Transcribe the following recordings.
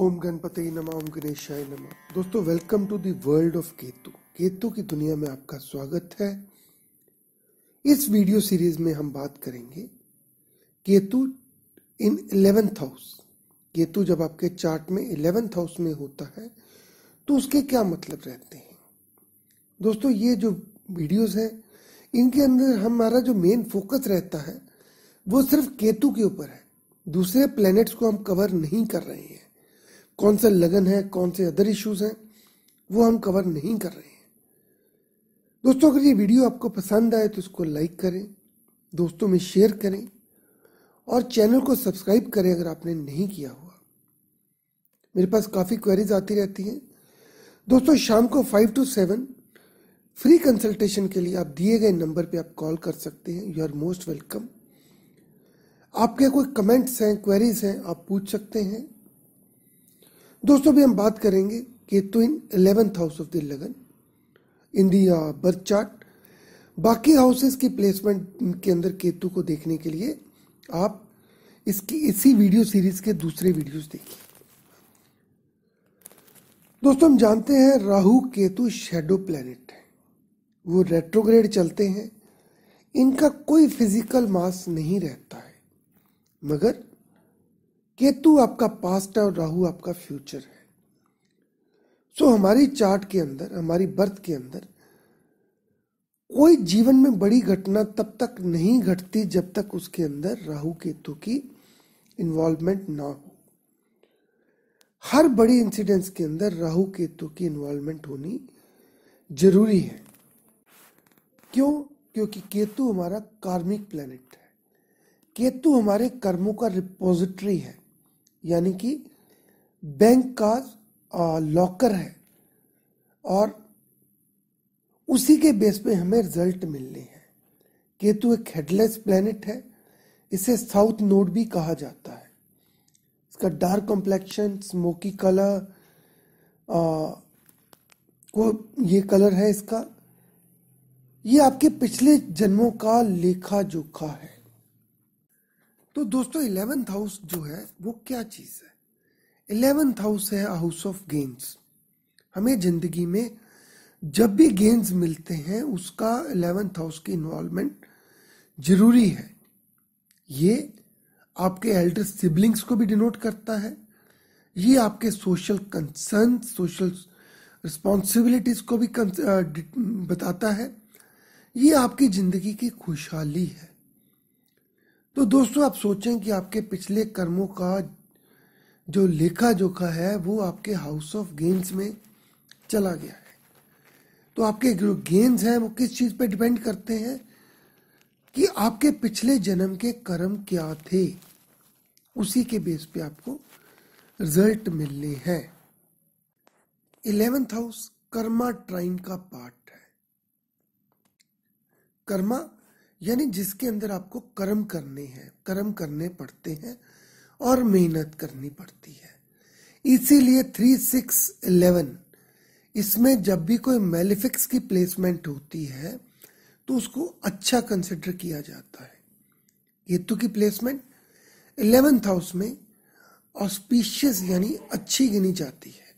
ओम गणपति नमः ओम गणेशाय नमः दोस्तों welcome to the world of Ketu Ketu की दुनिया में आपका स्वागत है इस वीडियो सीरीज में हम बात करेंगे Ketu in eleventh house Ketu जब आपके चार्ट में इलेवेंथ हाउस में होता है तो उसके क्या मतलब रहते हैं दोस्तों ये जो वीडियोस हैं इनके अंदर हमारा जो मेन फोकस रहता है वो सिर्फ केतु के ऊपर है दूसरे प्लैनेट्स को हम कवर नहीं कर रहे हैं कौन सा लगन है कौन से अदर इश्यूज हैं वो हम कवर नहीं कर रहे हैं दोस्तों अगर ये वीडियो आपको पसंद आए तो इसको लाइक करें दोस्तों में शेयर करें और चैनल को सब्सक्राइब करें अगर आपने नहीं किया हुआ मेरे पास काफ़ी क्वेरीज आती रहती हैं दोस्तों शाम को five to seven free consultation के लिए आप दिए गए नंबर पे आप कॉल कर सकते हैं यू आर मोस्ट वेलकम आपके कोई कमेंट्स हैं क्वेरीज हैं आप पूछ सकते हैं दोस्तों भी हम बात करेंगे Ketu in eleventh house of the lagan in the birth chart बाकी हाउसेस की प्लेसमेंट के अंदर केतु को देखने के लिए आप इसकी इसी वीडियो सीरीज के दूसरे वीडियोस देखिए दोस्तों हम जानते हैं राहु केतु शेडो प्लेनेट है वो रेट्रोग्रेड चलते हैं इनका कोई फिजिकल मास नहीं रहता है मगर केतु आपका पास्ट है और राहु आपका फ्यूचर है सो so, हमारी चार्ट के अंदर हमारी बर्थ के अंदर कोई जीवन में बड़ी घटना तब तक नहीं घटती जब तक उसके अंदर राहु केतु की इन्वॉल्वमेंट ना हो हर बड़ी इंसिडेंट्स के अंदर राहु केतु की इन्वॉल्वमेंट होनी जरूरी है क्यों क्योंकि केतु हमारा कार्मिक प्लेनेट है केतु हमारे कर्मों का रिपोजिटरी है यानी कि बैंक का लॉकर है और उसी के बेस पे हमें रिजल्ट मिलने हैं केतु एक हेडलेस प्लेनेट है इसे साउथ नोड भी कहा जाता है इसका डार्क कॉम्प्लेक्शन स्मोकी कलर को ये कलर है इसका ये आपके पिछले जन्मों का लेखा जोखा है तो दोस्तों इलेवेंथ हाउस जो है वो क्या चीज है इलेवेंथ हाउस है हाउस ऑफ गेंस हमें जिंदगी में जब भी गेंस मिलते हैं उसका इलेवेंथ हाउस की इन्वॉल्वमेंट जरूरी है ये आपके एल्डर सिबलिंग्स को भी डिनोट करता है ये आपके सोशल कंसर्न सोशल रिस्पॉन्सिबिलिटीज को भी बताता है ये आपकी जिंदगी की खुशहाली है तो दोस्तों आप सोचें कि आपके पिछले कर्मों का जो लेखा जोखा है वो आपके हाउस ऑफ गेंस में चला गया है तो आपके जो गेंस हैं वो किस चीज़ पे डिपेंड करते हैं कि आपके पिछले जन्म के कर्म क्या थे उसी के बेस पे आपको रिजल्ट मिलने हैं इलेवेंथ हाउस कर्मा ट्राइन का पार्ट है कर्मा यानी जिसके अंदर आपको कर्म करने हैं कर्म करने पड़ते हैं और मेहनत करनी पड़ती है इसीलिए थ्री सिक्स इलेवन इसमें जब भी कोई मेलिफिक्स की प्लेसमेंट होती है तो उसको अच्छा कंसिडर किया जाता है केतु की प्लेसमेंट इलेवेंथ हाउस में ऑस्पिशियस यानी अच्छी गिनी जाती है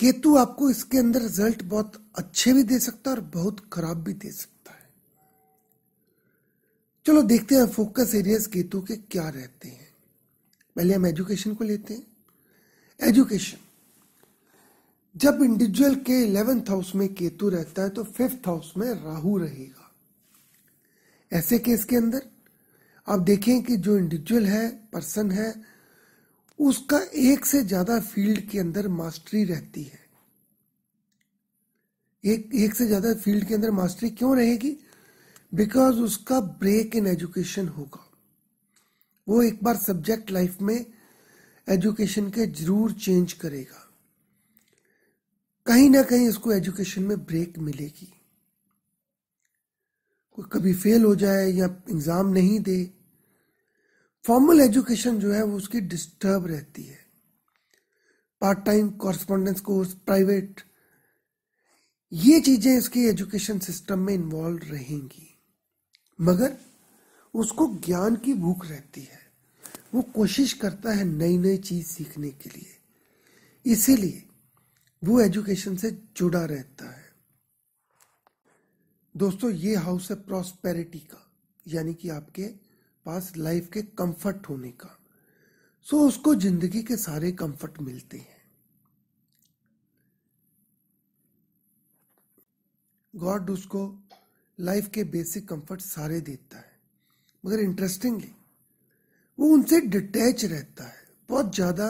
केतु आपको इसके अंदर रिजल्ट बहुत अच्छे भी दे सकता है और बहुत खराब भी दे सकता है चलो देखते हैं फोकस एरियाज केतु के क्या रहते हैं पहले हम एजुकेशन को लेते हैं एजुकेशन जब इंडिविजुअल के इलेवेंथ हाउस में केतु रहता है तो फिफ्थ हाउस में राहु रहेगा ऐसे केस के अंदर आप देखें कि जो इंडिविजुअल है पर्सन है उसका एक से ज्यादा फील्ड के अंदर मास्टरी रहती है एक एक से ज्यादा फील्ड के अंदर मास्टरी क्यों रहेगी बिकॉज उसका ब्रेक इन एजुकेशन होगा वो एक बार सब्जेक्ट लाइफ में एजुकेशन के जरूर चेंज करेगा कहीं ना कहीं उसको एजुकेशन में ब्रेक मिलेगी कोई कभी फेल हो जाए या एग्जाम नहीं दे फॉर्मल एजुकेशन जो है वो उसकी डिस्टर्ब रहती है part time correspondence course private ये चीजें इसकी एजुकेशन सिस्टम में इन्वॉल्व रहेंगी मगर उसको ज्ञान की भूख रहती है वो कोशिश करता है नई नई चीज सीखने के लिए इसीलिए वो एजुकेशन से जुड़ा रहता है दोस्तों ये हाउस है प्रॉस्पेरिटी का यानी कि आपके पास लाइफ के कंफर्ट होने का सो so, उसको जिंदगी के सारे कंफर्ट मिलते हैं गॉड उसको लाइफ के बेसिक कंफर्ट सारे देता है मगर इंटरेस्टिंगली वो उनसे डिटैच रहता है बहुत ज़्यादा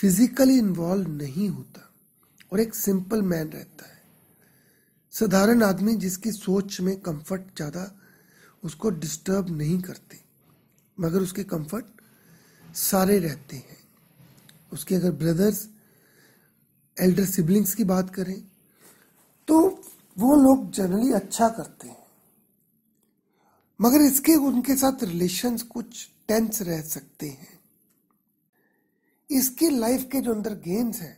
फिजिकली इन्वॉल्व नहीं होता और एक सिंपल मैन रहता है साधारण आदमी जिसकी सोच में कंफर्ट ज़्यादा उसको डिस्टर्ब नहीं करते मगर उसके कंफर्ट सारे रहते हैं उसके अगर ब्रदर्स एल्डर सिबलिंग्स की बात करें तो वो लोग जनरली अच्छा करते हैं मगर इसके उनके साथ रिलेशंस कुछ टेंस रह सकते हैं इसके लाइफ के जो अंदर गेम्स हैं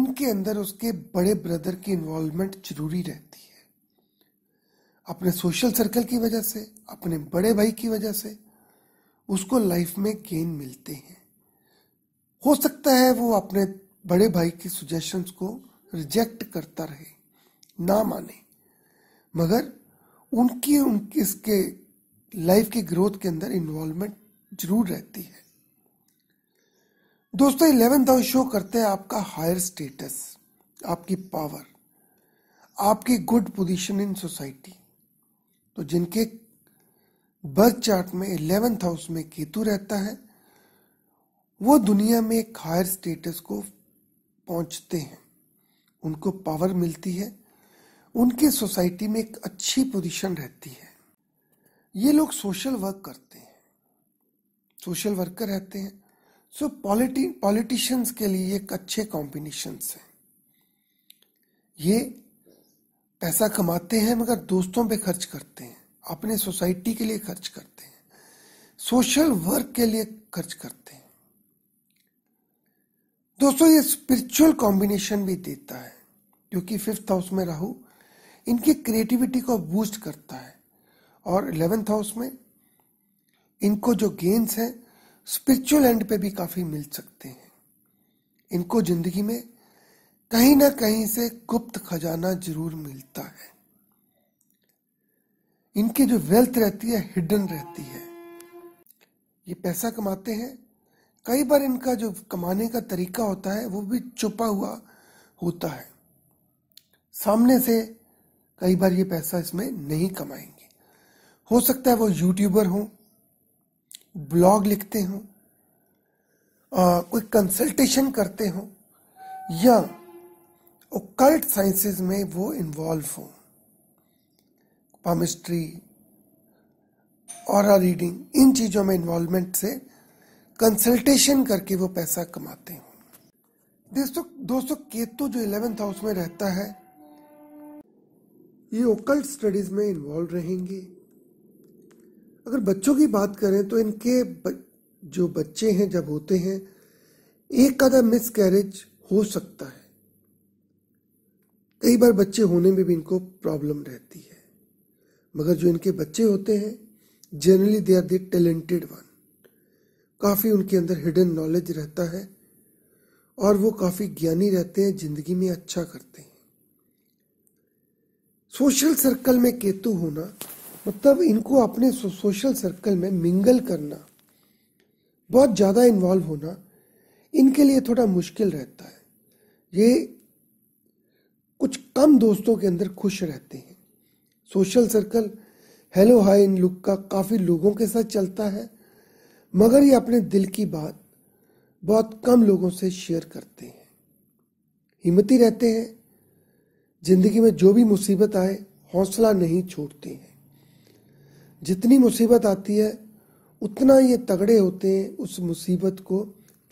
उनके अंदर उसके बड़े ब्रदर की इन्वॉल्वमेंट जरूरी रहती है अपने सोशल सर्कल की वजह से अपने बड़े भाई की वजह से उसको लाइफ में गेन मिलते हैं हो सकता है वो अपने बड़े भाई की सुजेशंस को रिजेक्ट करता रहे ना माने मगर उनकी उनकी इसके लाइफ के ग्रोथ के अंदर इन्वॉल्वमेंट जरूर रहती है दोस्तों इलेवेंथ हाउस शो करते हैं आपका हायर स्टेटस आपकी पावर आपकी गुड पोजीशन इन सोसाइटी तो जिनके बर्थ चार्ट में इलेवेंथ हाउस में केतु रहता है वो दुनिया में एक हायर स्टेटस को पहुंचते हैं उनको पावर मिलती है उनके सोसाइटी में एक अच्छी पोजीशन रहती है ये लोग सोशल वर्क करते हैं सोशल वर्कर रहते हैं सो पॉलिटी पॉलिटिशियंस के लिए एक अच्छे कॉम्बिनेशन है ये पैसा कमाते हैं मगर दोस्तों पे खर्च करते हैं अपने सोसाइटी के लिए खर्च करते हैं सोशल वर्क के लिए खर्च करते हैं दोस्तों ये स्पिरिचुअल कॉम्बिनेशन भी देता है क्योंकि फिफ्थ हाउस में राहु इनकी क्रिएटिविटी को बूस्ट करता है और इलेवेंथ हाउस में इनको जो गेंस हैं स्पिरिचुअल एंड पे भी काफ़ी मिल सकते हैं इनको जिंदगी में कहीं ना कहीं से गुप्त खजाना जरूर मिलता है इनकी जो वेल्थ रहती है हिडन रहती है ये पैसा कमाते हैं कई बार इनका जो कमाने का तरीका होता है वो भी छुपा हुआ होता है सामने से कई बार ये पैसा इसमें नहीं कमाएंगे हो सकता है वो यूट्यूबर हों ब्लॉग लिखते हों कोई कंसल्टेशन करते हों या ओकल्ट साइंसेज में वो इन्वॉल्व हों पामिस्ट्री और रीडिंग इन चीज़ों में इन्वॉल्वमेंट से कंसल्टेशन करके वो पैसा कमाते हैं दोस्तों दोस्तों केतु जो इलेवेंथ हाउस में रहता है ये ओकल्ट स्टडीज में इन्वॉल्व रहेंगे अगर बच्चों की बात करें तो इनके ब, जो बच्चे हैं जब होते हैं एक आधा मिस कैरेज हो सकता है कई बार बच्चे होने में भी इनको प्रॉब्लम रहती है मगर जो इनके बच्चे होते हैं generally they are they talented one काफ़ी उनके अंदर हिडन नॉलेज रहता है और वो काफ़ी ज्ञानी रहते हैं जिंदगी में अच्छा करते हैं सोशल सर्कल में केतु होना मतलब इनको अपने सो, सोशल सर्कल में मिंगल करना बहुत ज़्यादा इन्वॉल्व होना इनके लिए थोड़ा मुश्किल रहता है ये कुछ कम दोस्तों के अंदर खुश रहते हैं social circle hello hi in look का काफ़ी लोगों के साथ चलता है मगर ये अपने दिल की बात बहुत कम लोगों से शेयर करते हैं हिम्मती रहते हैं जिंदगी में जो भी मुसीबत आए हौसला नहीं छोड़ते हैं जितनी मुसीबत आती है उतना ये तगड़े होते हैं उस मुसीबत को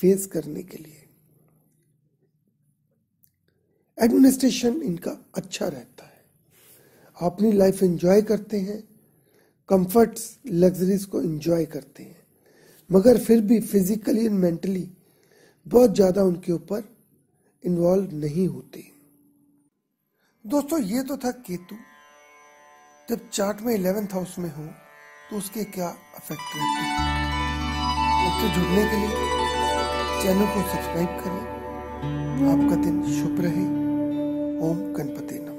फेस करने के लिए एडमिनिस्ट्रेशन इनका अच्छा रहता है अपनी लाइफ एंजॉय करते हैं कंफर्ट्स लग्जरीज को एंजॉय करते हैं मगर फिर भी फिजिकली एंड मेंटली बहुत ज़्यादा उनके ऊपर इन्वॉल्व नहीं होते दोस्तों ये तो था केतु जब चार्ट में इलेवेंथ हाउस में हो तो उसके क्या अफेक्ट रहते हैं तो जुड़ने के लिए चैनल को सब्सक्राइब करें आपका दिन शुभ रहे ओम गणपति